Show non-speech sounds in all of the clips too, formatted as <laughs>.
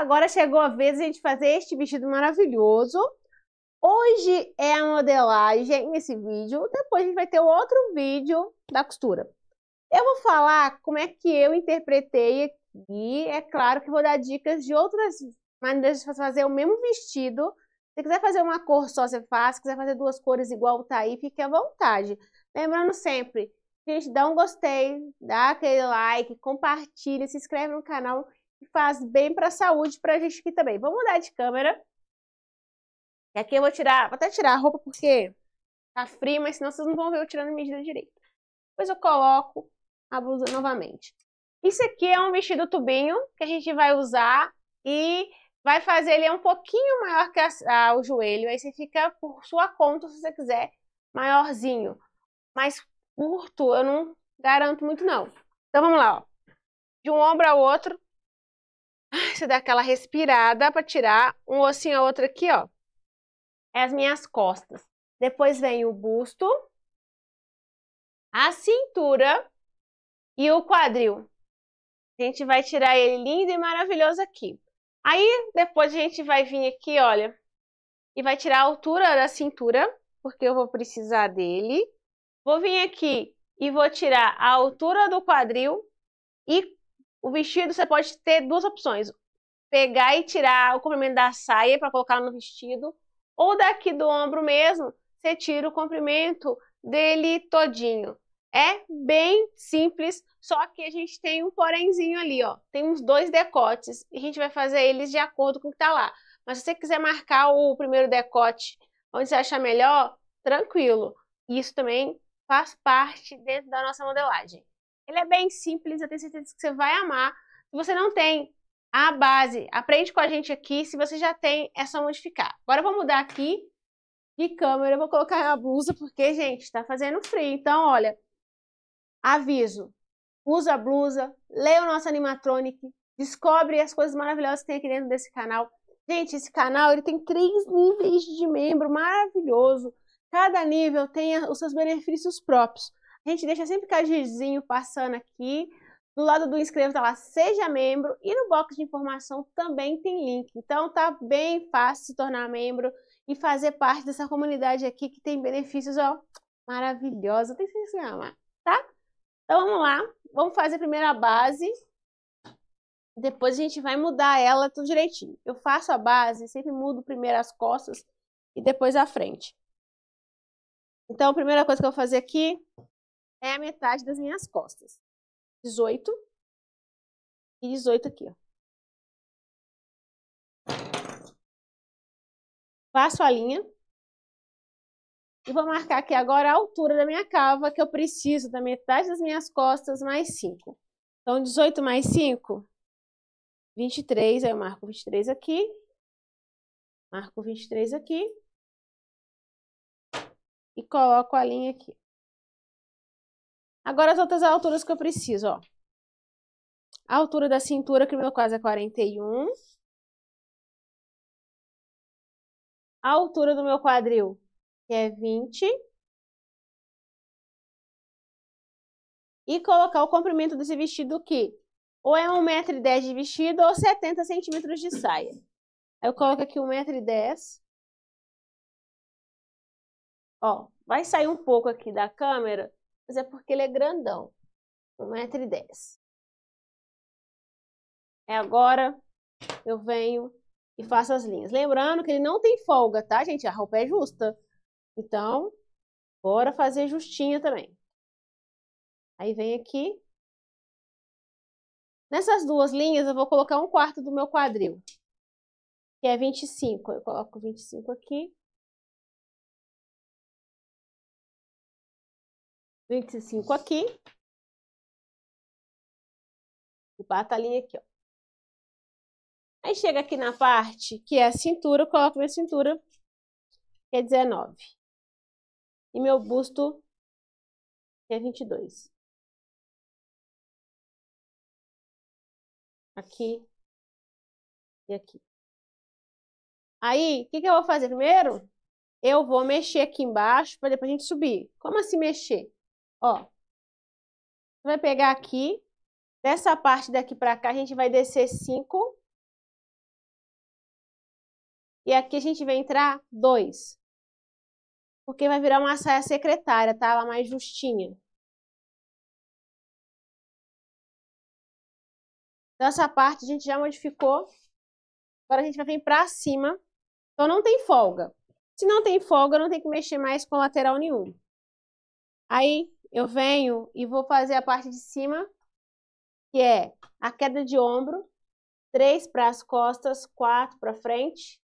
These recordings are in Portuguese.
Agora chegou a vez de a gente fazer este vestido maravilhoso. Hoje é a modelagem nesse vídeo, depois a gente vai ter outro vídeo da costura. Eu vou falar como é que eu interpretei aqui, é claro que vou dar dicas de outras maneiras de fazer o mesmo vestido. Se quiser fazer uma cor só, você faz, se quiser fazer duas cores igual tá aí, fique à vontade. Lembrando sempre, gente, dá um gostei, dá aquele like, compartilha, se inscreve no canal faz bem para a saúde para a gente aqui também. Vamos mudar de câmera. E aqui eu vou tirar, vou até tirar a roupa porque tá frio, mas senão vocês não vão ver eu tirando medida direito. Depois eu coloco a blusa novamente. Isso aqui é um vestido tubinho que a gente vai usar e vai fazer ele um pouquinho maior que a, a, o joelho. Aí você fica por sua conta, se você quiser, maiorzinho. Mas curto eu não garanto muito não. Então vamos lá, ó. De um ombro ao outro, <laughs> Você dá aquela respirada para tirar um ossinho a outro aqui, ó. É as minhas costas. Depois vem o busto, a cintura e o quadril. A gente vai tirar ele lindo e maravilhoso aqui. Aí, depois a gente vai vir aqui, olha, e vai tirar a altura da cintura, porque eu vou precisar dele. Vou vir aqui e vou tirar a altura do quadril e o vestido você pode ter duas opções: pegar e tirar o comprimento da saia para colocar no vestido, ou daqui do ombro mesmo, você tira o comprimento dele todinho. É bem simples, só que a gente tem um porémzinho ali, ó. Tem uns dois decotes e a gente vai fazer eles de acordo com o que tá lá. Mas se você quiser marcar o primeiro decote onde você achar melhor, tranquilo. Isso também faz parte dentro da nossa modelagem. Ele é bem simples, eu tenho certeza que você vai amar. Se você não tem a base, aprende com a gente aqui. Se você já tem, é só modificar. Agora eu vou mudar aqui de câmera, eu vou colocar a blusa, porque, gente, está fazendo frio. Então, olha, aviso, usa a blusa, Lê o nosso animatronic, descobre as coisas maravilhosas que tem aqui dentro desse canal. Gente, esse canal ele tem três níveis de membro, maravilhoso. Cada nível tem os seus benefícios próprios. A gente deixa sempre cajizinho passando aqui. Do lado do inscreva tá lá, seja membro. E no box de informação também tem link. Então tá bem fácil se tornar membro e fazer parte dessa comunidade aqui que tem benefícios, ó, maravilhosa. Tem que se amar, tá? Então vamos lá. Vamos fazer a primeira base. Depois a gente vai mudar ela tudo direitinho. Eu faço a base, sempre mudo primeiro as costas e depois a frente. Então, a primeira coisa que eu vou fazer aqui, é a metade das minhas costas. 18 e 18 aqui, ó. Faço a linha. E vou marcar aqui agora a altura da minha cava, que eu preciso da metade das minhas costas mais 5. Então, 18 mais 5, 23. Aí eu marco 23 aqui. Marco 23 aqui. E coloco a linha aqui. Agora as outras alturas que eu preciso, ó. A altura da cintura, que o meu quase é 41. A altura do meu quadril, que é 20. E colocar o comprimento desse vestido aqui. ou é 1,10m de vestido ou 70 centímetros de saia. Eu coloco aqui 1,10m. Ó, vai sair um pouco aqui da câmera mas é porque ele é grandão, 1,10m. É agora eu venho e faço as linhas. Lembrando que ele não tem folga, tá, gente? A roupa é justa. Então, bora fazer justinha também. Aí vem aqui. Nessas duas linhas eu vou colocar um quarto do meu quadril, que é 25. Eu coloco 25 aqui 25 aqui. E bata a linha aqui, ó. Aí chega aqui na parte que é a cintura, eu coloco minha cintura, que é 19. E meu busto que é 22. Aqui e aqui. Aí, o que, que eu vou fazer primeiro? Eu vou mexer aqui embaixo para depois a gente subir. Como assim mexer? Ó, você vai pegar aqui, dessa parte daqui para cá, a gente vai descer 5. E aqui a gente vai entrar 2. Porque vai virar uma saia secretária, tá? Ela mais justinha. Então, essa parte a gente já modificou. Agora a gente vai vir pra cima. Então, não tem folga. Se não tem folga, não tem que mexer mais com lateral nenhum. Aí, eu venho e vou fazer a parte de cima, que é a queda de ombro, três para as costas, quatro para frente.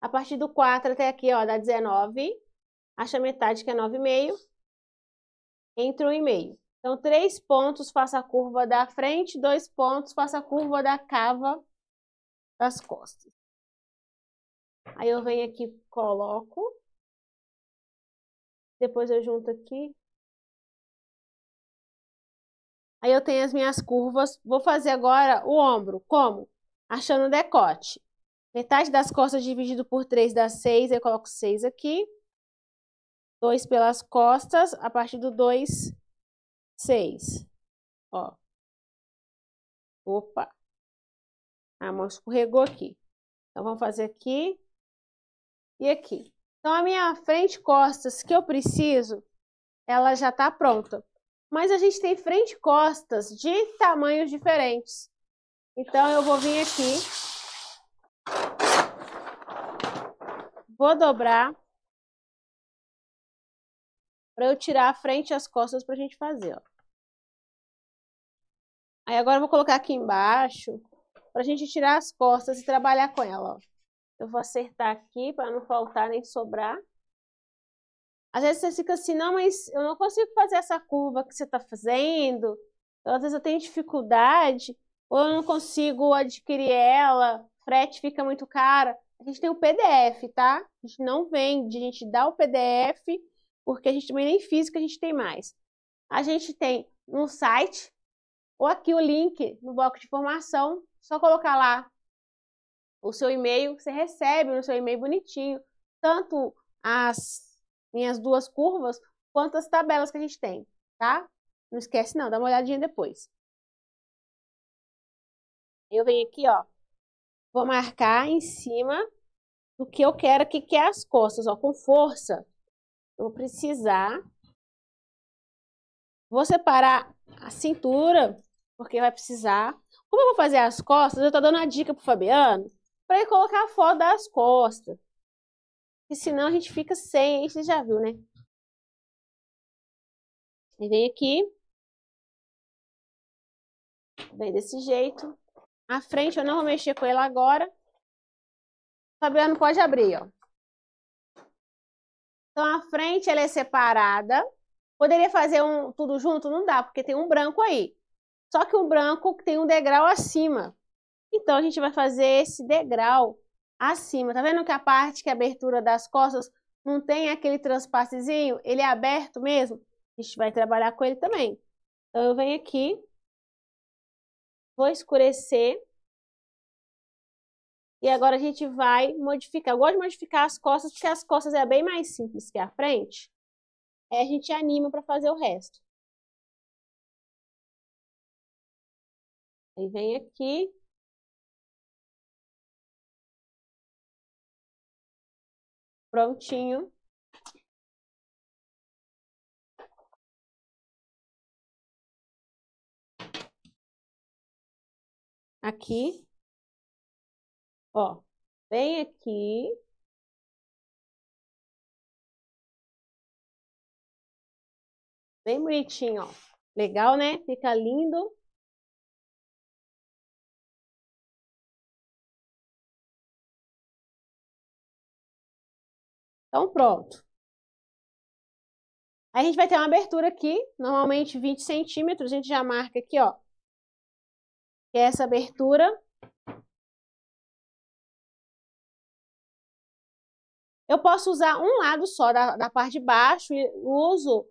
A partir do 4 até aqui, ó, dá 19. Acha metade, que é 9,5. Entra 1,5. Então, três pontos, faça a curva da frente, dois pontos, faça a curva da cava das costas. Aí eu venho aqui, coloco. Depois eu junto aqui, Aí eu tenho as minhas curvas. Vou fazer agora o ombro. Como? Achando o decote. Metade das costas dividido por 3 dá 6. Eu coloco 6 aqui. 2 pelas costas. A partir do 2, 6. Ó. Opa. A mão escorregou aqui. Então, vamos fazer aqui e aqui. Então, a minha frente costas que eu preciso, ela já está pronta mas a gente tem frente e costas de tamanhos diferentes. Então, eu vou vir aqui, vou dobrar, para eu tirar a frente e as costas para a gente fazer. Ó. Aí agora eu vou colocar aqui embaixo, para a gente tirar as costas e trabalhar com ela. Ó. Eu vou acertar aqui para não faltar nem sobrar. Às vezes você fica assim, não, mas eu não consigo fazer essa curva que você está fazendo. Às vezes eu tenho dificuldade, ou eu não consigo adquirir ela, frete fica muito cara. A gente tem o PDF, tá? A gente não vende, a gente dá o PDF, porque a gente também nem físico a gente tem mais. A gente tem no site, ou aqui o link no bloco de informação, só colocar lá o seu e-mail, você recebe no seu e-mail bonitinho, tanto as minhas duas curvas, quantas tabelas que a gente tem, tá? Não esquece não, dá uma olhadinha depois. Eu venho aqui, ó, vou marcar em cima do que eu quero aqui, que é as costas, ó, com força. Eu vou precisar. Vou separar a cintura, porque vai precisar. Como eu vou fazer as costas, eu tô dando uma dica pro Fabiano para ele colocar a foto das costas. E senão a gente fica sem, aí você já viu, né? E vem aqui. Vem desse jeito. A frente eu não vou mexer com ela agora. Fabiano, pode abrir, ó. Então a frente ela é separada. Poderia fazer um, tudo junto? Não dá, porque tem um branco aí. Só que o branco tem um degrau acima. Então a gente vai fazer esse degrau acima. Tá vendo que a parte que é a abertura das costas não tem aquele transpassezinho? Ele é aberto mesmo? A gente vai trabalhar com ele também. Então, eu venho aqui, vou escurecer. E agora a gente vai modificar. Eu gosto de modificar as costas, porque as costas é bem mais simples que a frente. Aí a gente anima para fazer o resto. Aí vem aqui, prontinho. Aqui. Ó, vem aqui. Bem bonitinho, ó. Legal, né? Fica lindo. Então, pronto. Aí a gente vai ter uma abertura aqui, normalmente 20 centímetros, a gente já marca aqui, ó. Que é essa abertura. Eu posso usar um lado só da, da parte de baixo e uso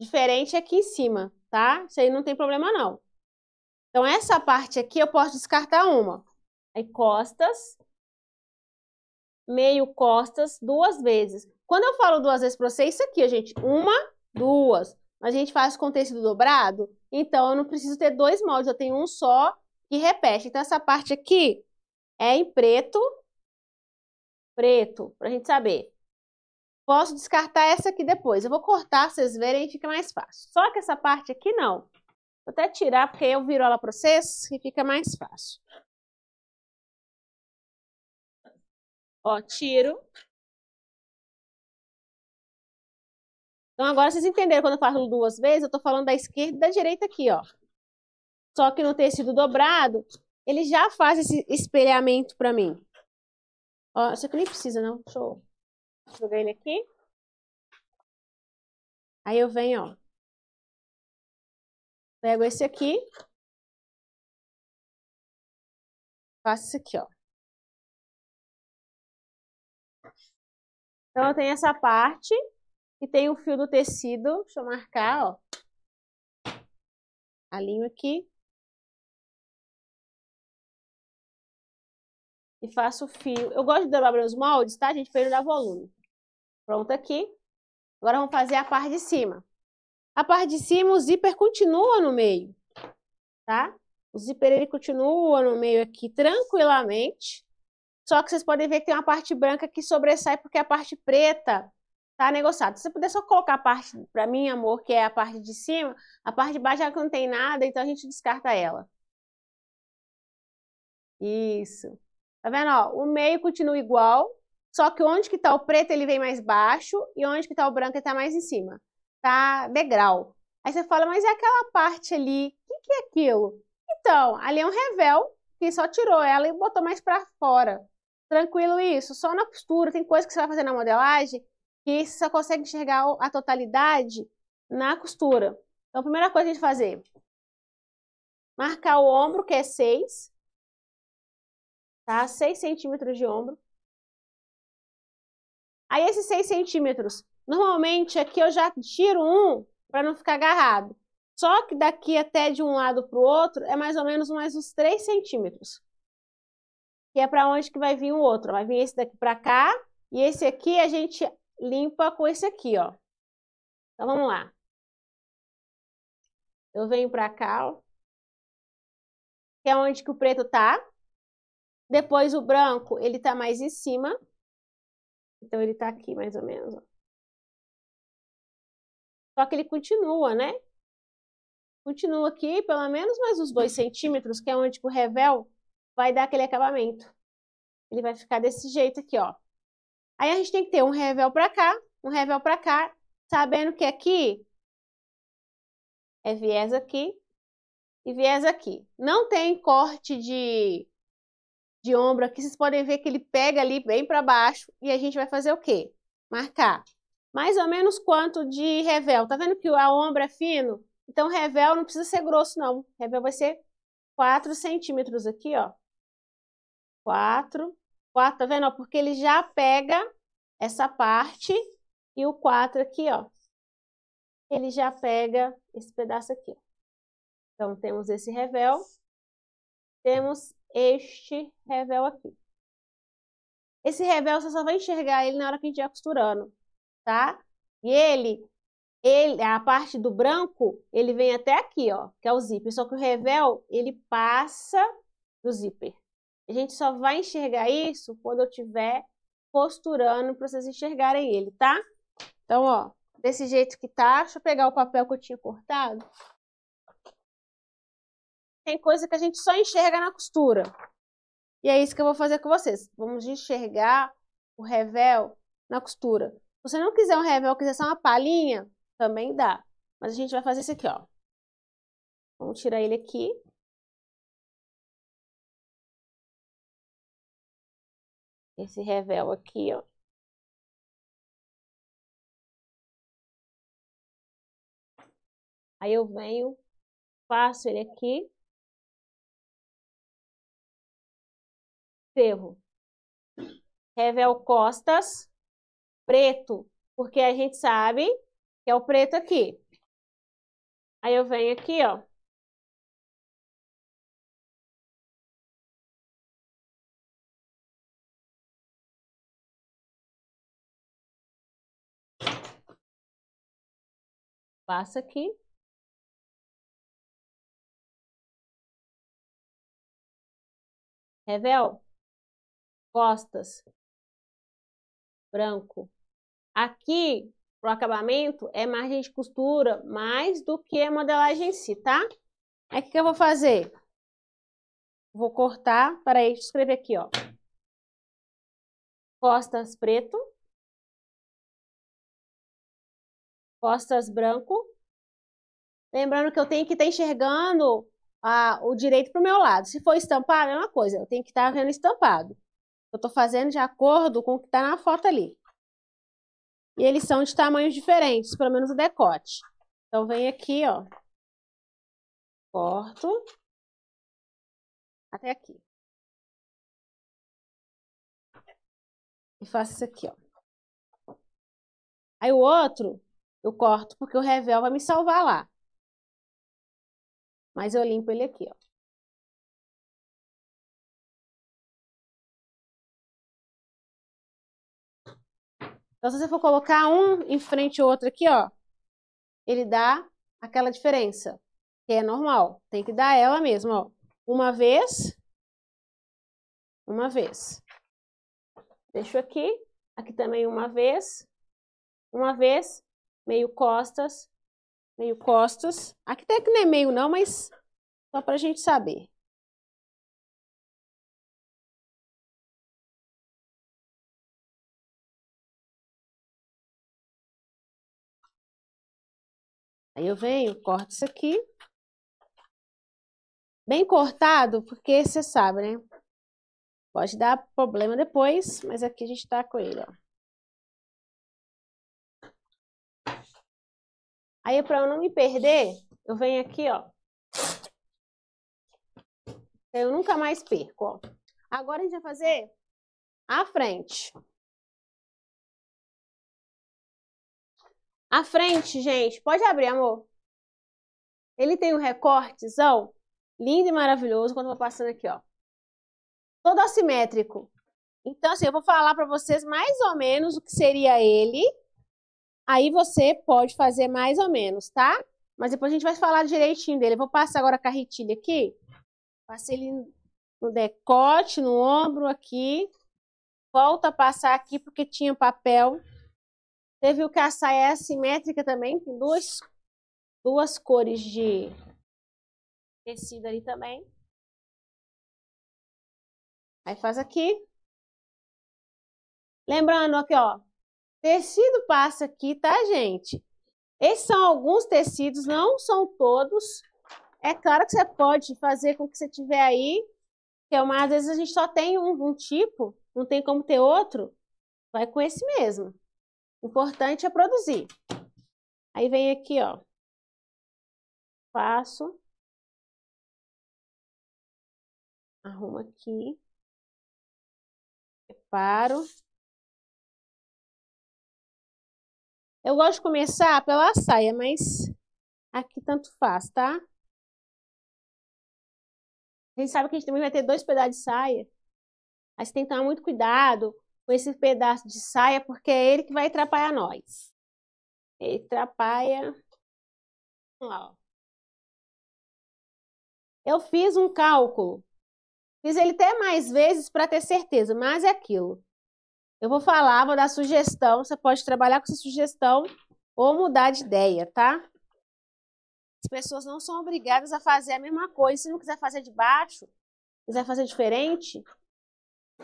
diferente aqui em cima, tá? Isso aí não tem problema não. Então essa parte aqui eu posso descartar uma. Aí costas, meio costas duas vezes. Quando eu falo duas vezes para você, é isso aqui, gente, uma, duas. a gente faz com tecido dobrado, então eu não preciso ter dois moldes, eu tenho um só que repete. Então essa parte aqui é em preto, preto, pra gente saber. Posso descartar essa aqui depois. Eu vou cortar, vocês verem, fica mais fácil. Só que essa parte aqui não. Vou até tirar, porque eu viro ela para vocês e fica mais fácil. Ó, tiro. Então agora vocês entenderam quando eu falo duas vezes, eu tô falando da esquerda e da direita aqui, ó. Só que no tecido dobrado, ele já faz esse espelhamento pra mim. Ó, isso aqui nem precisa não, deixa eu jogar ele aqui. Aí eu venho, ó. Pego esse aqui. Faço esse aqui, ó. Então, eu tenho essa parte e tem o fio do tecido. Deixa eu marcar, ó. Alinho aqui. E faço o fio. Eu gosto de dobrar os moldes, tá, gente? Pra ele dar volume. Pronto aqui. Agora vamos fazer a parte de cima. A parte de cima, o zíper continua no meio, tá? O zíper, ele continua no meio aqui tranquilamente. Só que vocês podem ver que tem uma parte branca que sobressai porque é a parte preta tá negociada. Se você puder só colocar a parte, para mim, amor, que é a parte de cima, a parte de baixo já é não tem nada, então a gente descarta ela. Isso. Tá vendo? Ó, o meio continua igual, só que onde que tá o preto ele vem mais baixo e onde que tá o branco ele tá mais em cima. Tá degrau. Aí você fala, mas é aquela parte ali, o que, que é aquilo? Então, ali é um revel que só tirou ela e botou mais para fora tranquilo isso. Só na costura, tem coisa que você vai fazer na modelagem que você só consegue enxergar a totalidade na costura. Então, a primeira coisa a gente fazer, marcar o ombro, que é 6, tá? 6 centímetros de ombro. Aí, esses 6 centímetros, normalmente aqui eu já tiro um para não ficar agarrado. Só que daqui até de um lado para o outro é mais ou menos mais uns 3 centímetros que é para onde que vai vir o outro. Vai vir esse daqui para cá e esse aqui a gente limpa com esse aqui, ó. Então vamos lá. Eu venho para cá, ó. Que é onde que o preto tá. Depois o branco, ele tá mais em cima. Então ele tá aqui mais ou menos, ó. Só que ele continua, né? Continua aqui pelo menos mais uns dois centímetros, que é onde que o revel vai dar aquele acabamento. Ele vai ficar desse jeito aqui, ó. Aí a gente tem que ter um revel para cá, um revel para cá, sabendo que aqui é viés aqui e viés aqui. Não tem corte de, de ombro aqui, vocês podem ver que ele pega ali bem para baixo e a gente vai fazer o quê? Marcar. Mais ou menos quanto de revel. Tá vendo que a ombra é fino? Então, revel não precisa ser grosso, não. Revel vai ser 4 centímetros aqui, ó. 4. 4, tá vendo? Porque ele já pega essa parte e o 4 aqui, ó. Ele já pega esse pedaço aqui. Então, temos esse revel. Temos este revel aqui. Esse revel você só vai enxergar ele na hora que a gente estiver costurando, tá? E ele, ele, a parte do branco, ele vem até aqui, ó, que é o zíper. Só que o revel, ele passa do zíper. A gente só vai enxergar isso quando eu tiver costurando para vocês enxergarem ele, tá? Então, ó, desse jeito que tá, deixa eu pegar o papel que eu tinha cortado. Tem coisa que a gente só enxerga na costura. E é isso que eu vou fazer com vocês. Vamos enxergar o revel na costura. Se você não quiser um revel, quiser só uma palhinha, também dá. Mas a gente vai fazer isso aqui, ó. Vamos tirar ele aqui. esse revel aqui, ó. Aí eu venho, faço ele aqui. Ferro. Revel costas, preto, porque a gente sabe que é o preto aqui. Aí eu venho aqui, ó. passa aqui. Revel, costas, branco. Aqui, pro acabamento, é margem de costura mais do que a modelagem em si, tá? Aí, o que, que eu vou fazer? Vou cortar, para aí, escrever aqui, ó. Costas preto. costas branco. Lembrando que eu tenho que estar tá enxergando a, o direito para o meu lado. Se for estampado, é uma coisa, eu tenho que estar tá vendo estampado. Eu estou fazendo de acordo com o que está na foto ali. E eles são de tamanhos diferentes, pelo menos o decote. Então, vem aqui, ó. Corto. Até aqui. E faço isso aqui, ó. Aí o outro, eu corto porque o revel vai me salvar lá. Mas eu limpo ele aqui, ó. Então, se você for colocar um em frente ao outro aqui, ó, ele dá aquela diferença, que é normal. Tem que dar ela mesmo, ó. Uma vez, uma vez. Deixo aqui, aqui também uma vez, uma vez meio costas, meio costas. Aqui até que não é meio não, mas só para a gente saber. Aí eu venho, corto isso aqui. Bem cortado, porque você sabe, né? Pode dar problema depois, mas aqui a gente tá com ele, ó. Aí, para eu não me perder, eu venho aqui, ó. Eu nunca mais perco, ó. Agora a gente vai fazer a frente. A frente, gente, pode abrir, amor. Ele tem um recortezão lindo e maravilhoso quando eu vou passando aqui, ó. Todo assimétrico. Então, assim, eu vou falar para vocês mais ou menos o que seria ele Aí você pode fazer mais ou menos, tá? Mas depois a gente vai falar direitinho dele. Eu vou passar agora a carretilha aqui. Passei ele no decote, no ombro aqui. Volta a passar aqui porque tinha papel. Você viu que a saia é assimétrica também, tem duas, duas cores de tecido ali também. Aí faz aqui. Lembrando aqui, ó, Tecido passa aqui, tá, gente? Esses são alguns tecidos, não são todos. É claro que você pode fazer com que você tiver aí, é mas às vezes a gente só tem um, um tipo, não tem como ter outro. Vai com esse mesmo. O importante é produzir. Aí vem aqui, ó. Faço. Arrumo aqui. Separo. Eu gosto de começar pela saia, mas aqui tanto faz, tá? A gente sabe que a gente também vai ter dois pedaços de saia. mas tem que tomar muito cuidado com esse pedaço de saia, porque é ele que vai atrapalhar nós. Ele atrapalha... Lá, ó. Eu fiz um cálculo. Fiz ele até mais vezes para ter certeza, mas é aquilo. Eu vou falar, vou dar sugestão. Você pode trabalhar com essa sugestão ou mudar de ideia, tá? As pessoas não são obrigadas a fazer a mesma coisa. Se não quiser fazer de baixo, quiser fazer diferente,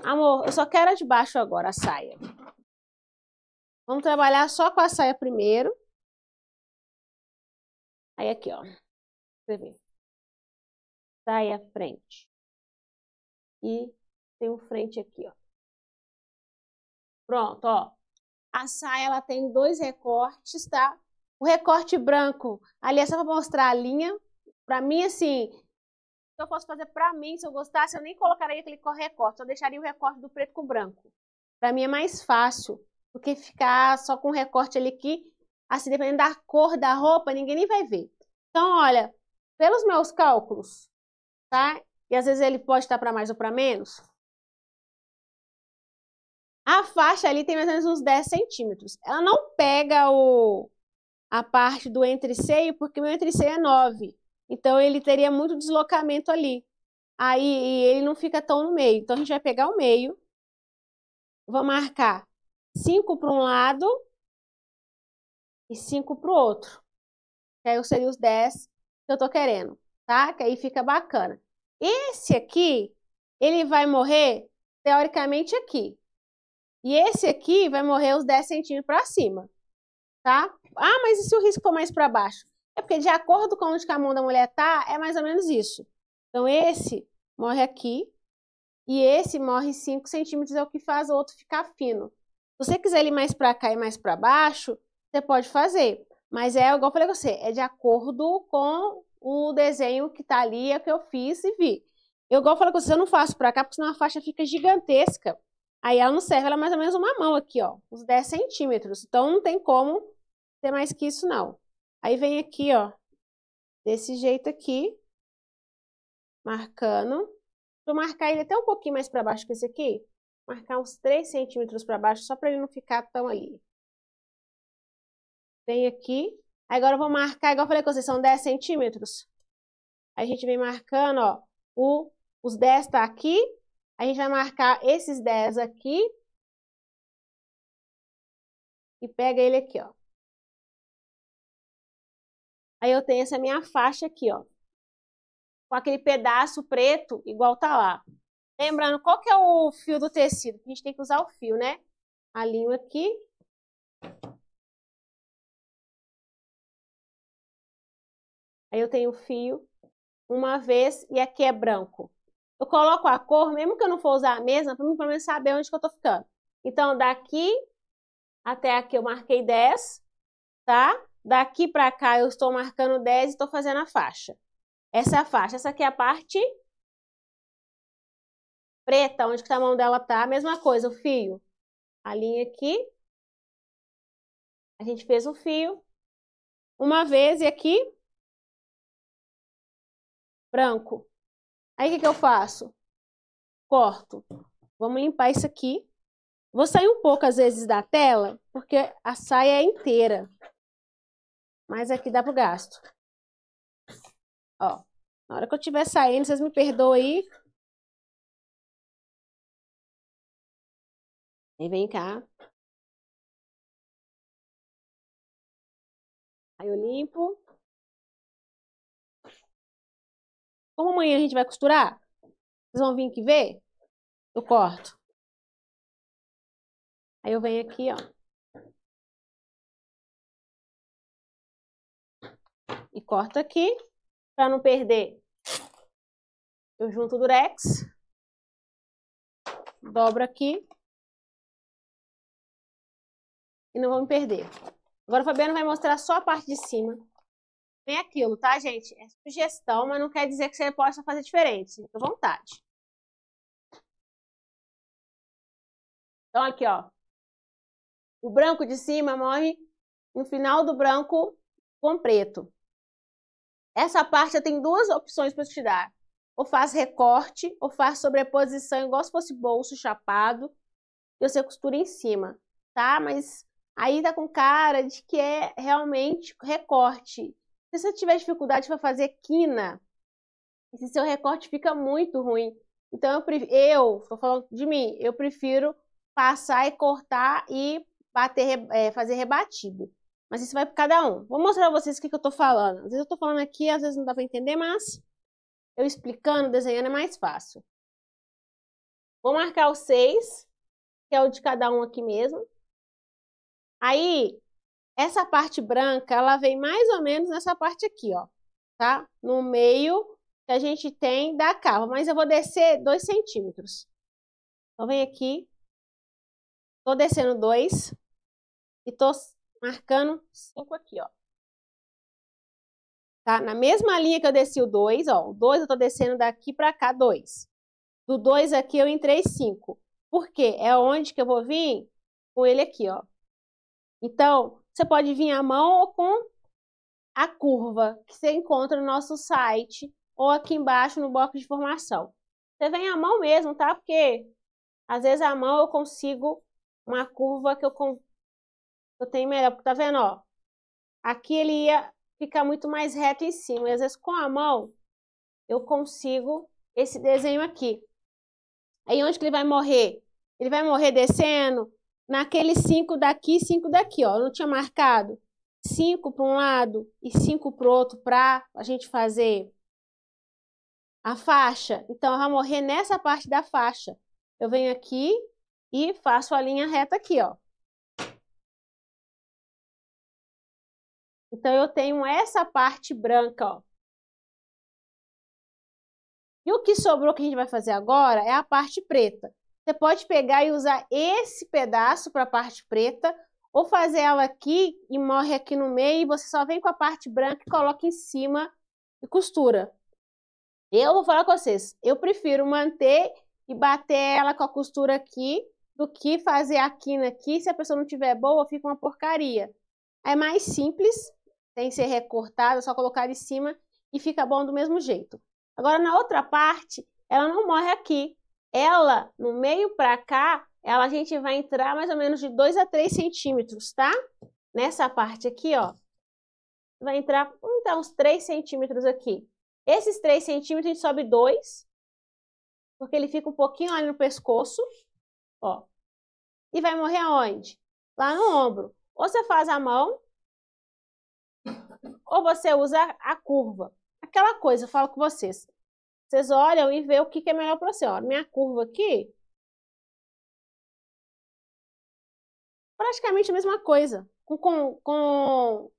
amor, eu só quero a de baixo agora, a saia. Vamos trabalhar só com a saia primeiro. Aí aqui, ó. Escrever. Saia frente. E tem um frente aqui, ó. Pronto, ó. A saia, ela tem dois recortes, tá? O recorte branco, ali é só para mostrar a linha. Para mim, assim, que eu posso fazer para mim, se eu gostasse, eu nem colocaria aquele recorte, eu deixaria o recorte do preto com branco. Para mim é mais fácil do que ficar só com o recorte ali que, assim, dependendo da cor da roupa, ninguém nem vai ver. Então, olha, pelos meus cálculos, tá? E às vezes ele pode estar para mais ou para menos. A faixa ali tem mais ou menos uns 10 centímetros. Ela não pega o, a parte do entreceio, porque meu entreceio é 9. Então ele teria muito deslocamento ali. Aí ele não fica tão no meio. Então a gente vai pegar o meio, vou marcar 5 para um lado e 5 para o outro. Que aí seria os 10 que eu estou querendo, tá? Que aí fica bacana. Esse aqui, ele vai morrer teoricamente aqui. E esse aqui vai morrer os 10 centímetros para cima, tá? Ah, mas e se o risco for mais para baixo? É porque de acordo com onde a mão da mulher tá, é mais ou menos isso. Então esse morre aqui e esse morre 5 centímetros, é o que faz o outro ficar fino. Se você quiser ele mais para cá e mais para baixo, você pode fazer. Mas é igual eu falei com você, é de acordo com o desenho que tá ali, é o que eu fiz e vi. Eu igual eu falei com você, eu não faço para cá, porque senão a faixa fica gigantesca. Aí ela não serve, ela é mais ou menos uma mão aqui, ó, uns 10 centímetros. Então não tem como ter mais que isso, não. Aí vem aqui, ó, desse jeito aqui, marcando. Vou marcar ele até um pouquinho mais para baixo que esse aqui. Marcar uns 3 centímetros para baixo, só para ele não ficar tão aí. Vem aqui. Agora eu vou marcar, igual eu falei com vocês, são 10 centímetros. Aí a gente vem marcando, ó, o, os 10 tá aqui, a gente vai marcar esses 10 aqui. E pega ele aqui, ó. Aí eu tenho essa minha faixa aqui, ó. Com aquele pedaço preto, igual tá lá. Lembrando, qual que é o fio do tecido? A gente tem que usar o fio, né? Alinho aqui. Aí eu tenho o fio uma vez e aqui é branco eu coloco a cor, mesmo que eu não for usar a mesma, para pelo menos saber onde que eu estou ficando. Então, daqui até aqui eu marquei 10, tá? Daqui para cá eu estou marcando 10 e estou fazendo a faixa. Essa é a faixa. Essa aqui é a parte preta, onde que a mão dela tá. Mesma coisa, o fio. A linha aqui. A gente fez o fio. Uma vez e aqui branco. Aí o que, que eu faço? Corto. Vamos limpar isso aqui. Vou sair um pouco, às vezes, da tela, porque a saia é inteira. Mas aqui dá pro gasto. Ó, na hora que eu estiver saindo, vocês me perdoam aí. E vem cá. Aí eu limpo. Como amanhã a gente vai costurar, vocês vão vir aqui ver? Eu corto. Aí eu venho aqui, ó. E corto aqui, para não perder. Eu junto o durex. Dobro aqui. E não vou me perder. Agora o Fabiano vai mostrar só a parte de cima vem aquilo, tá, gente? É sugestão, mas não quer dizer que você possa fazer diferente. Fique à vontade. Então, aqui, ó. O branco de cima morre no final do branco com preto. Essa parte eu tenho duas opções para te dar. Ou faz recorte, ou faz sobreposição, igual se fosse bolso chapado, e você costura em cima, tá? Mas aí tá com cara de que é realmente recorte. Se você tiver dificuldade para fazer quina, esse seu recorte fica muito ruim. Então eu, prefiro, eu tô falando de mim, eu prefiro passar e cortar e bater, é, fazer rebatido. Mas isso vai para cada um. Vou mostrar para vocês o que, que eu estou falando. Às vezes eu estou falando aqui, às vezes não dá para entender, mas eu explicando, desenhando é mais fácil. Vou marcar os seis, que é o de cada um aqui mesmo. Aí, essa parte branca, ela vem mais ou menos nessa parte aqui, ó, tá? No meio que a gente tem da cava, mas eu vou descer 2 centímetros. Então vem aqui, tô descendo 2 e tô marcando 5 aqui, ó. Tá? Na mesma linha que eu desci o 2, ó, o 2 eu tô descendo daqui pra cá 2. Do 2 aqui eu entrei 5. Por quê? É onde que eu vou vir com ele aqui, ó. Então, você pode vir à mão ou com a curva que você encontra no nosso site ou aqui embaixo no bloco de informação. Você vem à mão mesmo, tá? Porque às vezes à mão eu consigo uma curva que eu, con... eu tenho melhor. Porque tá vendo, ó? Aqui ele ia ficar muito mais reto em cima. E às vezes com a mão eu consigo esse desenho aqui. Aí onde que ele vai morrer? Ele vai morrer descendo? naqueles cinco daqui, cinco daqui, ó. Eu não tinha marcado cinco para um lado e cinco para o outro para a gente fazer a faixa. Então, eu vou morrer nessa parte da faixa. Eu venho aqui e faço a linha reta aqui, ó. Então, eu tenho essa parte branca, ó. E o que sobrou que a gente vai fazer agora é a parte preta. Você pode pegar e usar esse pedaço para a parte preta, ou fazer ela aqui e morre aqui no meio, e você só vem com a parte branca e coloca em cima e costura. Eu vou falar com vocês, eu prefiro manter e bater ela com a costura aqui, do que fazer a quina aqui, se a pessoa não tiver boa, fica uma porcaria. É mais simples, tem que ser recortada, é só colocar em cima e fica bom do mesmo jeito. Agora, na outra parte, ela não morre aqui, ela, no meio para cá, ela a gente vai entrar mais ou menos de 2 a 3 centímetros, tá? Nessa parte aqui, ó. Vai entrar então, uns 3 centímetros aqui. Esses 3 centímetros a gente sobe 2, porque ele fica um pouquinho ali no pescoço, ó. E vai morrer aonde? Lá no ombro. Ou você faz a mão, ou você usa a curva. Aquela coisa, eu falo com vocês. Vocês olham e vê o que, que é melhor para você. Ó, minha curva aqui, praticamente a mesma coisa. Com, com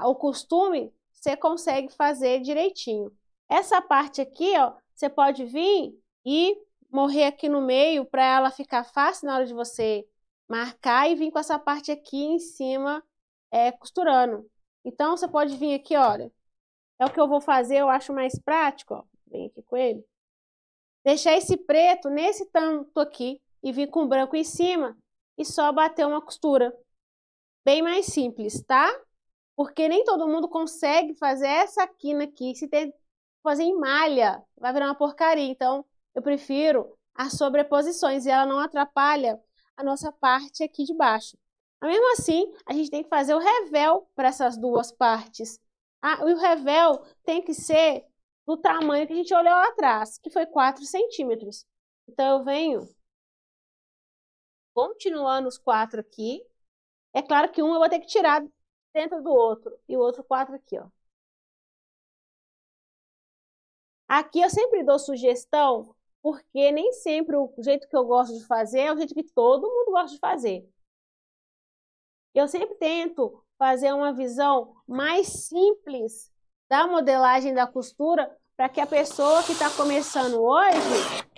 o costume, você consegue fazer direitinho. Essa parte aqui, ó, você pode vir e morrer aqui no meio para ela ficar fácil na hora de você marcar e vir com essa parte aqui em cima é, costurando. Então, você pode vir aqui, olha. É o que eu vou fazer, eu acho mais prático, ó bem aqui com ele. Deixar esse preto nesse tanto aqui e vir com branco em cima e só bater uma costura. Bem mais simples, tá? Porque nem todo mundo consegue fazer essa quina aqui. Se tem fazer em malha, vai virar uma porcaria. Então, eu prefiro as sobreposições e ela não atrapalha a nossa parte aqui de baixo. Mas mesmo assim, a gente tem que fazer o revel para essas duas partes. Ah, e o revel tem que ser do tamanho que a gente olhou lá atrás, que foi 4 centímetros. Então, eu venho continuando os quatro aqui. É claro que um eu vou ter que tirar dentro do outro, e o outro quatro aqui, ó. Aqui eu sempre dou sugestão, porque nem sempre o jeito que eu gosto de fazer é o jeito que todo mundo gosta de fazer. Eu sempre tento fazer uma visão mais simples da modelagem da costura para que a pessoa que está começando hoje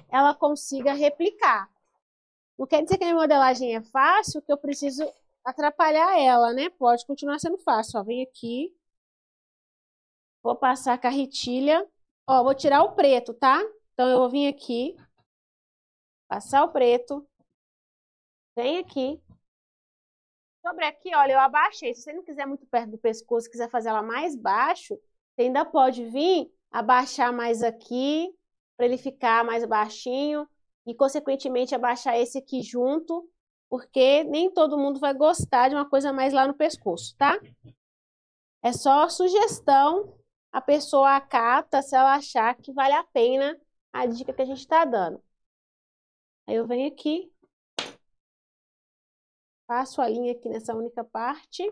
ela consiga replicar. Não quer dizer que a minha modelagem é fácil, que eu preciso atrapalhar ela, né? Pode continuar sendo fácil. Ó, vem aqui, vou passar a carretilha. Ó, vou tirar o preto, tá? Então eu vou vir aqui, passar o preto, vem aqui. Sobre aqui, olha, eu abaixei. Se você não quiser muito perto do pescoço, quiser fazer ela mais baixo, você ainda pode vir abaixar mais aqui, para ele ficar mais baixinho, e consequentemente abaixar esse aqui junto, porque nem todo mundo vai gostar de uma coisa mais lá no pescoço, tá? É só sugestão, a pessoa acata se ela achar que vale a pena a dica que a gente está dando. Aí eu venho aqui, passo a linha aqui nessa única parte.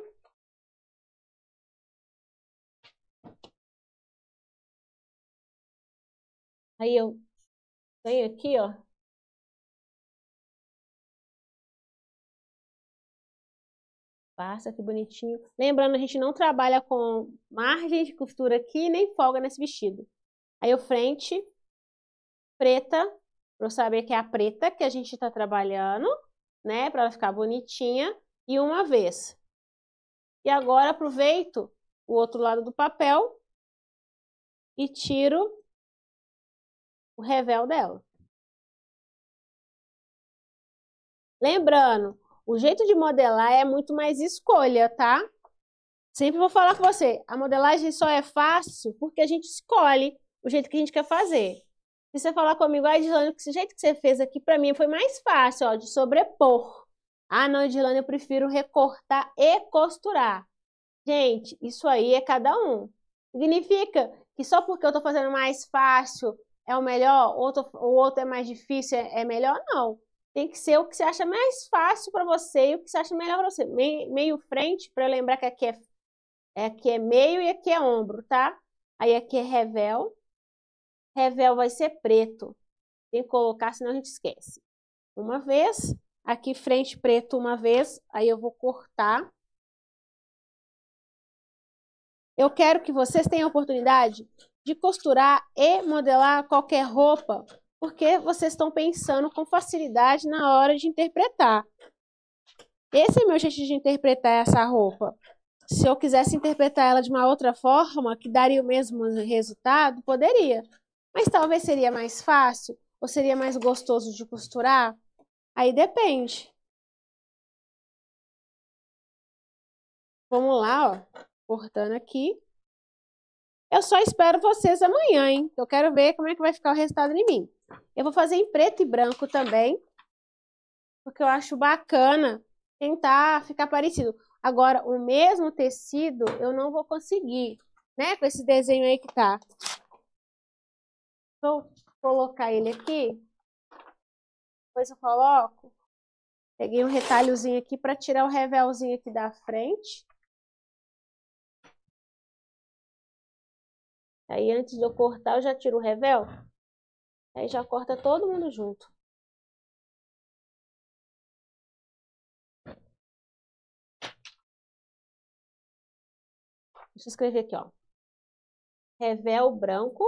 Aí eu venho aqui, ó. Passa que bonitinho. Lembrando, a gente não trabalha com margem de costura aqui, nem folga nesse vestido. Aí eu frente, preta, pra eu saber que é a preta que a gente tá trabalhando, né? Pra ela ficar bonitinha. E uma vez. E agora aproveito o outro lado do papel e tiro o revel dela. Lembrando, o jeito de modelar é muito mais escolha, tá? Sempre vou falar com você, a modelagem só é fácil porque a gente escolhe o jeito que a gente quer fazer. Se você falar comigo, ah, Edilane, esse jeito que você fez aqui para mim foi mais fácil, ó, de sobrepor. Ah, não, Edilane, eu prefiro recortar e costurar. Gente, isso aí é cada um. Significa que só porque eu estou fazendo mais fácil, é o melhor, outro, o outro é mais difícil, é, é melhor, não. Tem que ser o que você acha mais fácil para você e o que você acha melhor para você. Meio, meio frente, para lembrar que aqui é, é, aqui é meio e aqui é ombro, tá? Aí aqui é revel. Revel vai ser preto. Tem que colocar, senão a gente esquece. Uma vez, aqui frente preto uma vez, aí eu vou cortar. Eu quero que vocês tenham a oportunidade de costurar e modelar qualquer roupa, porque vocês estão pensando com facilidade na hora de interpretar. Esse é meu jeito de interpretar essa roupa. Se eu quisesse interpretar ela de uma outra forma, que daria o mesmo resultado, poderia. Mas talvez seria mais fácil ou seria mais gostoso de costurar? Aí depende. Vamos lá, ó, cortando aqui. Eu só espero vocês amanhã, hein? Eu quero ver como é que vai ficar o resultado em mim. Eu vou fazer em preto e branco também, porque eu acho bacana tentar ficar parecido. Agora, o mesmo tecido eu não vou conseguir, né? Com esse desenho aí que tá. Vou colocar ele aqui. Depois eu coloco. Peguei um retalhozinho aqui para tirar o revelzinho aqui da frente. Aí antes de eu cortar, eu já tiro o revel. Aí já corta todo mundo junto. Deixa eu escrever aqui, ó. Revel branco.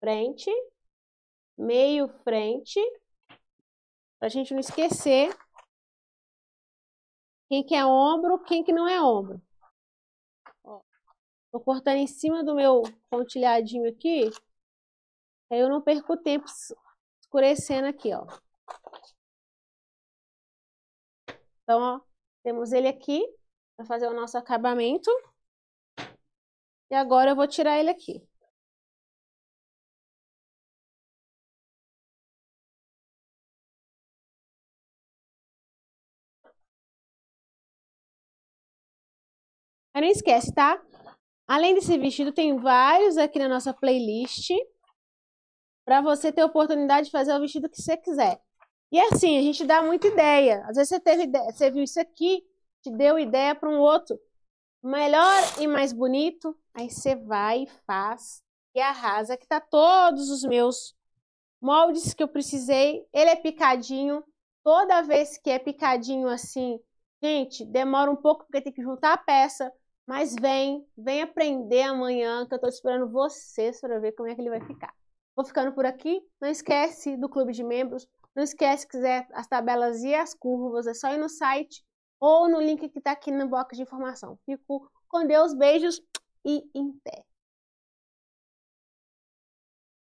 Frente. Meio frente. Pra gente não esquecer quem que é ombro, quem que não é ombro. Vou cortar em cima do meu pontilhadinho aqui. Aí eu não perco tempo escurecendo aqui, ó. Então, ó, temos ele aqui para fazer o nosso acabamento. E agora eu vou tirar ele aqui. Mas não esquece, tá? Além desse vestido, tem vários aqui na nossa playlist para você ter oportunidade de fazer o vestido que você quiser. E assim, a gente dá muita ideia. Às vezes você teve ideia, você viu isso aqui, te deu ideia para um outro melhor e mais bonito, aí você vai e faz e arrasa que tá todos os meus moldes que eu precisei. Ele é picadinho. Toda vez que é picadinho assim, gente, demora um pouco porque tem que juntar a peça mas vem, vem aprender amanhã, que eu estou esperando vocês para ver como é que ele vai ficar. Vou ficando por aqui. Não esquece do clube de membros. Não esquece, se quiser, as tabelas e as curvas. É só ir no site ou no link que está aqui no box de informação. Fico com Deus, beijos e em pé.